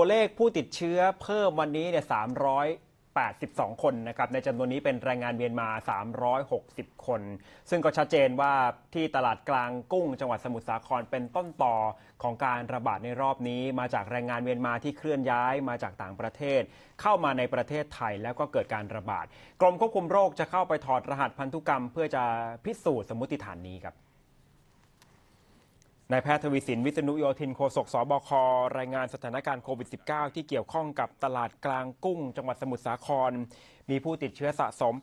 ตัวเลขผู้ติดเชื้อเพิ่มวันนี้เนี่ย 382 คนนะครับ ในจำนวนนี้เป็นแรงงานเมียนมา 360 คน ซึ่งก็ชัดเจนว่าที่ตลาดกลางกุ้งจังหวัดสมุทรสาคร เป็นต้นต่อของการระบาดในรอบนี้ มาจากแรงงานเมียนมาที่เคลื่อนย้ายมาจากต่างประเทศ เข้ามาในประเทศไทยแล้วก็เกิดการระบาด กรมควบคุมโรคจะเข้าไปถอดรหัสพันธุกรรมเพื่อจะพิสูจน์สมมติฐานนี้ครับนายแพทย์ทวีสินวิษณุโยธินโฆษกสบครายงานสถานการณ์โควิด -19 ที่เกี่ยวข้องกับตลาดกลางกุ้ง จังหวัดสมุทรสาคร มีผู้ติดเชื้อสะสม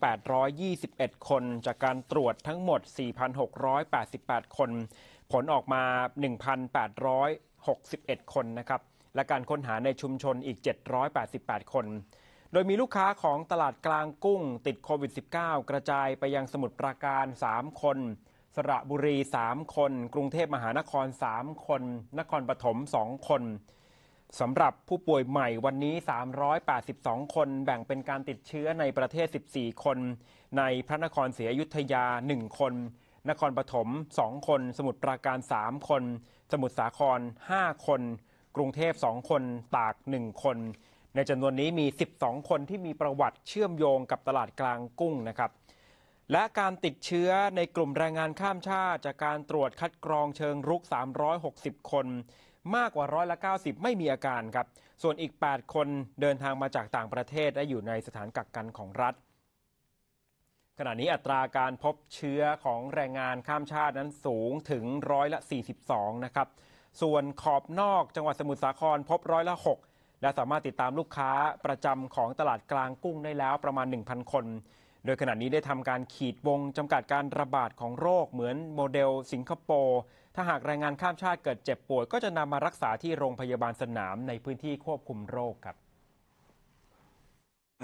821 คน จากการตรวจทั้งหมด 4,688 คน ผลออกมา 1,861 คนนะครับและการค้นหาในชุมชนอีก 788 คน โดยมีลูกค้าของตลาดกลางกุ้งติดโควิด -19 กระจายไปยังสมุทรปราการ 3 คนสระบุรี 3 คน กรุงเทพมหานคร 3 คน นครปฐม2 คน สำหรับผู้ป่วยใหม่วันนี้ 382 คน แบ่งเป็นการติดเชื้อในประเทศ 14 คน ในพระนครศรีอยุธยา 1 คน นครปฐม2 คน สมุทรปราการ 3 คน สมุทรสาคร 5 คน กรุงเทพ 2 คน ตาก 1 คน ในจำนวนนี้มี 12 คนที่มีประวัติเชื่อมโยงกับตลาดกลางกุ้งนะครับและการติดเชื้อในกลุ่มแรงงานข้ามชาติ จากการตรวจคัดกรองเชิงรุก 360 คน มากกว่าร้อยละ90 ไม่มีอาการครับ ส่วนอีก 8 คนเดินทางมาจากต่างประเทศและอยู่ในสถานกักกันของรัฐ ขณะนี้อัตราการพบเชื้อของแรงงานข้ามชาตินั้นสูงถึงร้อยละ 42 นะครับ ส่วนขอบนอกจังหวัดสมุทรสาครพบร้อยละ 6 และสามารถติดตามลูกค้าประจำของตลาดกลางกุ้งได้แล้วประมาณ 1,000 คนโดยขณะนี้ได้ทำการขีดวงจำกัดการระบาดของโรคเหมือนโมเดลสิงคโปร์ ถ้าหากแรงงานข้ามชาติเกิดเจ็บป่วย ก็จะนำมารักษาที่โรงพยาบาลสนามในพื้นที่ควบคุมโรคครับ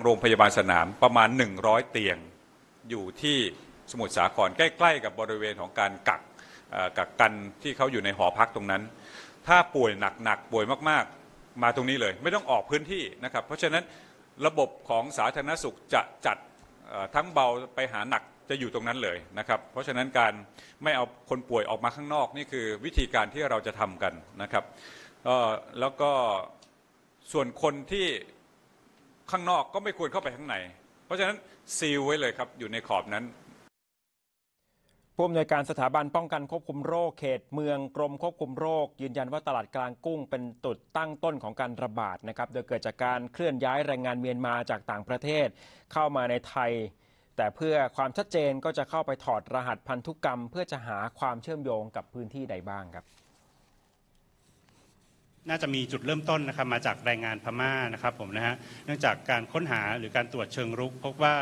โรงพยาบาลสนามประมาณ 100 เตียงอยู่ที่สมุทรสาครใกล้ๆกับบริเวณของการกักกักกันที่เขาอยู่ในหอพักตรงนั้น ถ้าป่วยหนักๆป่วยมากๆมาตรงนี้เลย ไม่ต้องออกพื้นที่นะครับ เพราะฉะนั้นระบบของสาธารณสุขจะจัดทั้งเบาไปหาหนักจะอยู่ตรงนั้นเลยนะครับ เพราะฉะนั้นการไม่เอาคนป่วยออกมาข้างนอกนี่คือวิธีการที่เราจะทำกันนะครับแล้วก็ส่วนคนที่ข้างนอกก็ไม่ควรเข้าไปข้างใน เพราะฉะนั้นซีลไว้เลยครับอยู่ในขอบนั้นผู้อำนวยการสถาบันป้องกันควบคุมโรคเขตเมืองกรมควบคุมโรค ยืนยันว่าตลาดกลางกุ้งเป็นจุดตั้งต้นของการระบาดนะครับโดยเกิดจากการเคลื่อนย้ายแรงงานเมียนมาจากต่างประเทศเข้ามาในไทย แต่เพื่อความชัดเจนก็จะเข้าไปถอดรหัสพันธุกรรม เพื่อจะหาความเชื่อมโยงกับพื้นที่ใดบ้างครับน่าจะมีจุดเริ่มต้นนะครับมาจากแรงงานพม่านะครับผมนะฮะเนื่องจากการค้นหาหรือการตรวจเชิงรุก พบว่า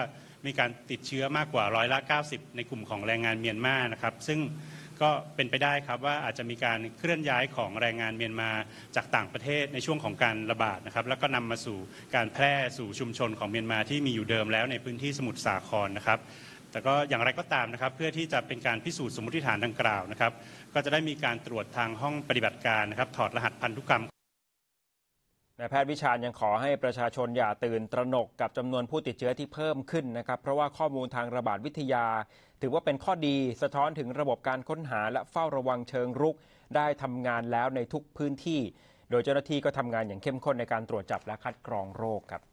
มีการติดเชื้อมากกว่าร้อยละ90 ในกลุ่มของแรงงานเมียนมานะครับซึ่งก็เป็นไปได้ครับว่าอาจจะมีการเคลื่อนย้ายของแรงงานเมียนมาจากต่างประเทศในช่วงของการระบาดนะครับแล้วก็นำมาสู่การแพร่สู่ชุมชนของเมียนมาที่มีอยู่เดิมแล้ว ในพื้นที่สมุทรสาครนะครับแต่ก็อย่างไรก็ตามนะครับเพื่อที่จะเป็นการพิสูจน์สมมติฐานดังกล่าวนะครับก็จะได้มีการตรวจทางห้องปฏิบัติการนะครับถอดรหัสพันธุกรรมนายแพทย์วิชาญยังขอให้ประชาชนอย่าตื่นตระหนกกับจำนวนผู้ติดเชื้อที่เพิ่มขึ้นนะครับ เพราะว่าข้อมูลทางระบาดวิทยาถือว่าเป็นข้อดีสะท้อนถึงระบบการค้นหาและเฝ้าระวังเชิงรุกได้ทำงานแล้วในทุกพื้นที่ โดยเจ้าหน้าที่ก็ทำงานอย่างเข้มข้นในการตรวจจับและคัดกรองโรคครับ